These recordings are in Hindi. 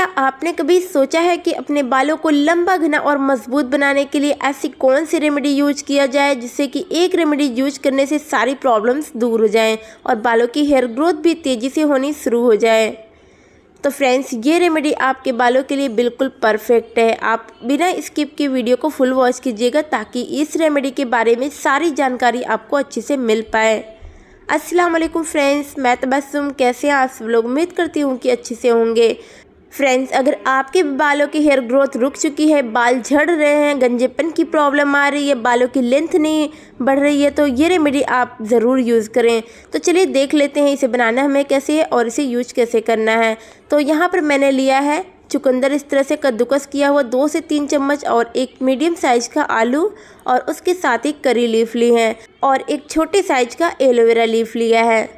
क्या आपने कभी सोचा है कि अपने बालों को लंबा घना और मजबूत बनाने के लिए ऐसी कौन सी रेमेडी यूज किया जाए जिससे कि एक रेमेडी यूज करने से सारी प्रॉब्लम्स दूर हो जाएं और बालों की हेयर ग्रोथ भी तेज़ी से होनी शुरू हो जाए तो फ्रेंड्स ये रेमेडी आपके बालों के लिए बिल्कुल परफेक्ट है आप बिना स्किप के वीडियो को फुल वॉच कीजिएगा ताकि इस रेमेडी के बारे में सारी जानकारी आपको अच्छे से मिल पाए अस्सलाम वालेकुम फ्रेंड्स मैं तबस्सुम कैसे हैं आप सब लोग उम्मीद करती हूँ कि अच्छे से होंगे फ्रेंड्स अगर आपके बालों की हेयर ग्रोथ रुक चुकी है बाल झड़ रहे हैं गंजेपन की प्रॉब्लम आ रही है बालों की लेंथ नहीं बढ़ रही है तो ये रेमेडी आप ज़रूर यूज़ करें तो चलिए देख लेते हैं इसे बनाना हमें कैसे है और इसे यूज कैसे करना है तो यहाँ पर मैंने लिया है चुकंदर इस तरह से कद्दूकस किया हुआ दो से तीन चम्मच और एक मीडियम साइज का आलू और उसके साथ एक करी लीफ ली है और एक छोटे साइज का एलोवेरा लीफ लिया है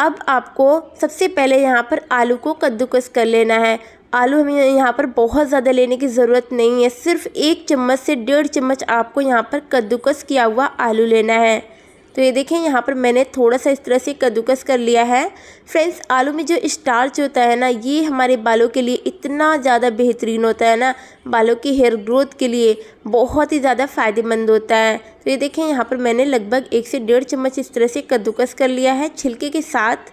अब आपको सबसे पहले यहाँ पर आलू को कद्दूकस कर लेना है आलू हमें यहाँ पर बहुत ज़्यादा लेने की ज़रूरत नहीं है सिर्फ एक चम्मच से डेढ़ चम्मच आपको यहाँ पर कद्दूकस किया हुआ आलू लेना है तो ये देखें यहाँ पर मैंने थोड़ा सा इस तरह से कद्दूकस कर लिया है फ्रेंड्स आलू में जो स्टार्च होता है ना ये हमारे बालों के लिए इतना ज़्यादा बेहतरीन होता है ना बालों की हेयर ग्रोथ के लिए बहुत ही ज़्यादा फ़ायदेमंद होता है तो ये देखें यहाँ पर मैंने लगभग एक से डेढ़ चम्मच इस तरह से कद्दूकस कर लिया है छिलके के साथ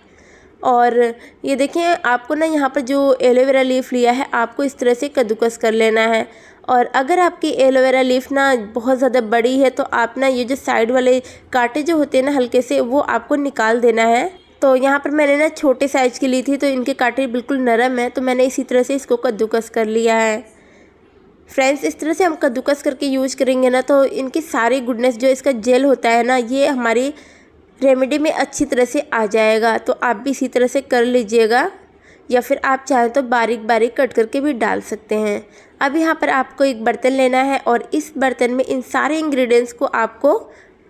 और ये देखिए आपको ना यहाँ पर जो एलोवेरा लीफ लिया है आपको इस तरह से कद्दूकस कर लेना है और अगर आपकी एलोवेरा लीफ ना बहुत ज़्यादा बड़ी है तो आप ना ये जो साइड वाले कांटे जो होते हैं ना हल्के से वो आपको निकाल देना है तो यहाँ पर मैंने ना छोटे साइज़ की ली थी तो इनके कांटे बिल्कुल नरम है तो मैंने इसी तरह से इसको कद्दूकस कर लिया है फ्रेंड्स इस तरह से हम कद्दूकस करके यूज करेंगे ना तो इनकी सारी गुडनेस जो इसका जेल होता है ना ये हमारी रेमेडी में अच्छी तरह से आ जाएगा तो आप भी इसी तरह से कर लीजिएगा या फिर आप चाहें तो बारीक बारीक कट करके भी डाल सकते हैं अब यहाँ पर आपको एक बर्तन लेना है और इस बर्तन में इन सारे इंग्रेडिएंट्स को आपको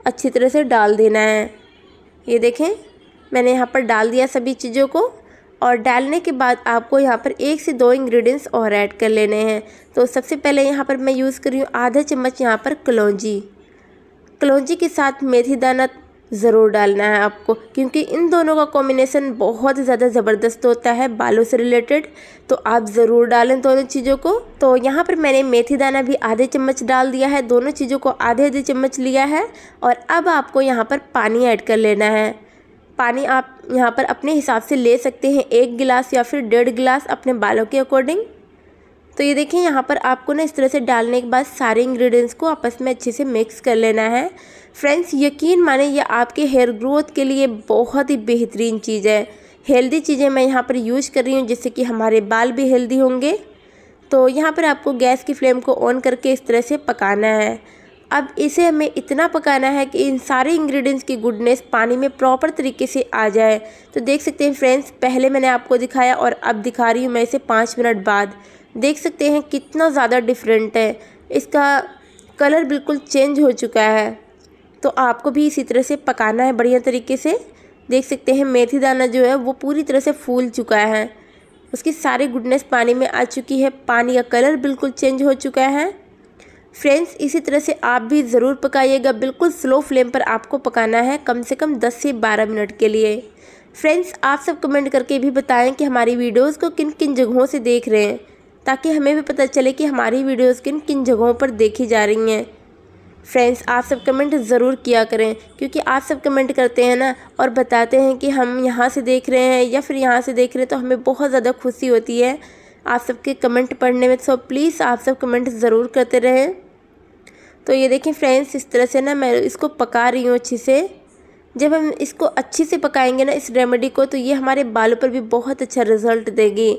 अच्छी तरह से डाल देना है ये देखें मैंने यहाँ पर डाल दिया सभी चीज़ों को और डालने के बाद आपको यहाँ पर एक से दो इंग्रेडिएंट्स और ऐड कर लेने हैं तो सबसे पहले यहाँ पर मैं यूज़ कर रही हूँ आधा चम्मच यहाँ पर कलौजी कलौजी के साथ मेथी दाना ज़रूर डालना है आपको क्योंकि इन दोनों का कॉम्बिनेसन बहुत ज़्यादा ज़बरदस्त होता है बालों से रिलेटेड तो आप ज़रूर डालें दोनों चीज़ों को तो यहाँ पर मैंने मेथी दाना भी आधे चम्मच डाल दिया है दोनों चीज़ों को आधे आधे चम्मच लिया है और अब आपको यहाँ पर पानी ऐड कर लेना है पानी आप यहाँ पर अपने हिसाब से ले सकते हैं एक गिलास या फिर डेढ़ गिलास अपने बालों के अकॉर्डिंग तो ये देखिए यहाँ पर आपको ना इस तरह से डालने के बाद सारे इंग्रेडिएंट्स को आपस में अच्छे से मिक्स कर लेना है फ्रेंड्स यकीन माने ये आपके हेयर ग्रोथ के लिए बहुत ही बेहतरीन चीज़ है हेल्दी चीज़ें मैं यहाँ पर यूज कर रही हूँ जिससे कि हमारे बाल भी हेल्दी होंगे तो यहाँ पर आपको गैस की फ्लेम को ऑन करके इस तरह से पकाना है अब इसे हमें इतना पकाना है कि इन सारे इंग्रेडिएंट्स की गुडनेस पानी में प्रॉपर तरीके से आ जाए तो देख सकते हैं फ्रेंड्स पहले मैंने आपको दिखाया और अब दिखा रही हूँ मैं इसे पाँच मिनट बाद देख सकते हैं कितना ज़्यादा डिफरेंट है इसका कलर बिल्कुल चेंज हो चुका है तो आपको भी इसी तरह से पकाना है बढ़िया तरीके से देख सकते हैं मेथी दाना जो है वो पूरी तरह से फूल चुका है उसकी सारी गुडनेस पानी में आ चुकी है पानी का कलर बिल्कुल चेंज हो चुका है फ्रेंड्स इसी तरह से आप भी ज़रूर पकाइएगा बिल्कुल स्लो फ्लेम पर आपको पकाना है कम से कम 10 से 12 मिनट के लिए फ्रेंड्स आप सब कमेंट करके भी बताएं कि हमारी वीडियोस को किन किन जगहों से देख रहे हैं ताकि हमें भी पता चले कि हमारी वीडियोस किन किन जगहों पर देखी जा रही हैं फ्रेंड्स आप सब कमेंट ज़रूर किया करें क्योंकि आप सब कमेंट करते हैं ना और बताते हैं कि हम यहाँ से देख रहे हैं या फिर यहाँ से देख रहे हैं तो हमें बहुत ज़्यादा खुशी होती है आप सबके कमेंट पढ़ने में सो प्लीज़ आप सब कमेंट ज़रूर करते रहें तो ये देखें फ्रेंड्स इस तरह से ना मैं इसको पका रही हूँ अच्छे से जब हम इसको अच्छे से पकाएंगे ना इस रेमेडी को तो ये हमारे बालों पर भी बहुत अच्छा रिज़ल्ट देगी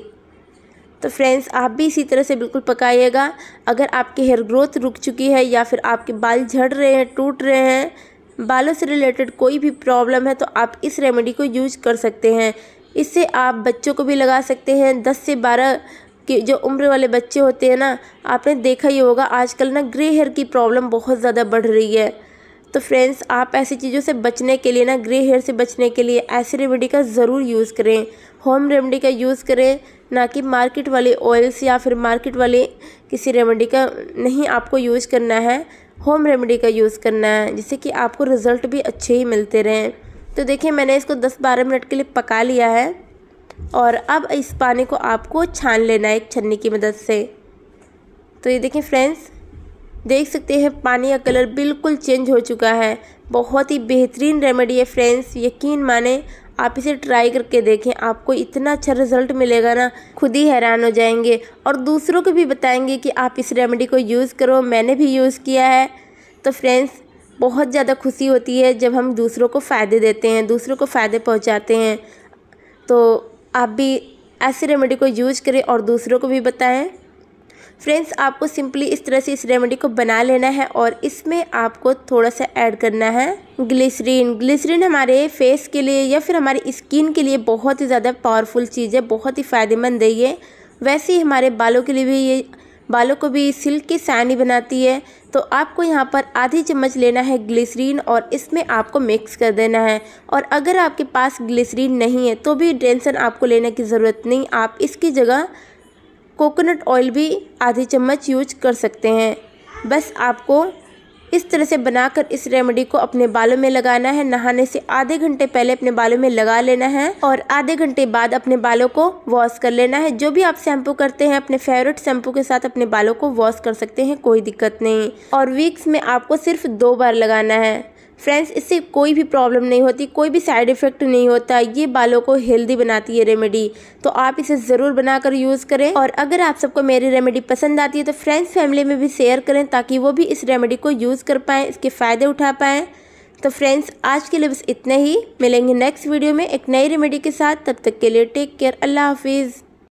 तो फ्रेंड्स आप भी इसी तरह से बिल्कुल पकाइएगा अगर आपकी हेयर ग्रोथ रुक चुकी है या फिर आपके बाल झड़ रहे हैं टूट रहे हैं बालों से रिलेटेड कोई भी प्रॉब्लम है तो आप इस रेमेडी को यूज कर सकते हैं इससे आप बच्चों को भी लगा सकते हैं दस से बारह कि जो उम्र वाले बच्चे होते हैं ना आपने देखा ही होगा आजकल ना ग्रे हेयर की प्रॉब्लम बहुत ज़्यादा बढ़ रही है तो फ्रेंड्स आप ऐसी चीज़ों से बचने के लिए ना ग्रे हेयर से बचने के लिए ऐसी रेमेडी का ज़रूर यूज़ करें होम रेमेडी का यूज़ करें ना कि मार्केट वाले ऑयल्स या फिर मार्केट वाले किसी रेमेडी का नहीं आपको यूज़ करना है होम रेमेडी का यूज़ करना है जिससे कि आपको रिज़ल्ट भी अच्छे ही मिलते रहें तो देखिए मैंने इसको 10-12 मिनट के लिए पका लिया है और अब इस पानी को आपको छान लेना है एक छन्नी की मदद से तो ये देखें फ्रेंड्स देख सकते हैं पानी का कलर बिल्कुल चेंज हो चुका है बहुत ही बेहतरीन रेमेडी है फ्रेंड्स यकीन माने आप इसे ट्राई करके देखें आपको इतना अच्छा रिजल्ट मिलेगा ना खुद ही हैरान हो जाएंगे और दूसरों को भी बताएंगे कि आप इस रेमेडी को यूज़ करो मैंने भी यूज़ किया है तो फ्रेंड्स बहुत ज़्यादा खुशी होती है जब हम दूसरों को फ़ायदे देते हैं दूसरों को फ़ायदे पहुँचाते हैं तो आप भी ऐसी रेमेडी को यूज करें और दूसरों को भी बताएं फ्रेंड्स आपको सिंपली इस तरह से इस रेमेडी को बना लेना है और इसमें आपको थोड़ा सा ऐड करना है ग्लिसरीन ग्लिसरीन हमारे फेस के लिए या फिर हमारी स्किन के लिए बहुत ही ज़्यादा पावरफुल चीज़ है बहुत ही फ़ायदेमंद है ये वैसे ही हमारे बालों के लिए भी ये बालों को भी सिल्क की सैनी बनाती है तो आपको यहाँ पर आधी चम्मच लेना है ग्लिसरीन और इसमें आपको मिक्स कर देना है और अगर आपके पास ग्लिसरीन नहीं है तो भी टेंसन आपको लेने की ज़रूरत नहीं आप इसकी जगह कोकोनट ऑयल भी आधी चम्मच यूज कर सकते हैं बस आपको इस तरह से बनाकर इस रेमेडी को अपने बालों में लगाना है नहाने से आधे घंटे पहले अपने बालों में लगा लेना है और आधे घंटे बाद अपने बालों को वॉश कर लेना है जो भी आप शैम्पू करते हैं अपने फेवरेट शैम्पू के साथ अपने बालों को वॉश कर सकते हैं कोई दिक्कत नहीं और वीक्स में आपको सिर्फ दो बार लगाना है फ्रेंड्स इससे कोई भी प्रॉब्लम नहीं होती कोई भी साइड इफ़ेक्ट नहीं होता ये बालों को हेल्दी बनाती है रेमेडी तो आप इसे ज़रूर बनाकर यूज़ करें और अगर आप सबको मेरी रेमेडी पसंद आती है तो फ्रेंड्स फैमिली में भी शेयर करें ताकि वो भी इस रेमेडी को यूज़ कर पाएँ इसके फ़ायदे उठा पाएँ तो फ्रेंड्स आज के लिए बस इतना ही मिलेंगे नेक्स्ट वीडियो में एक नई रेमेडी के साथ तब तक के लिए टेक केयर अल्लाह हाफिज़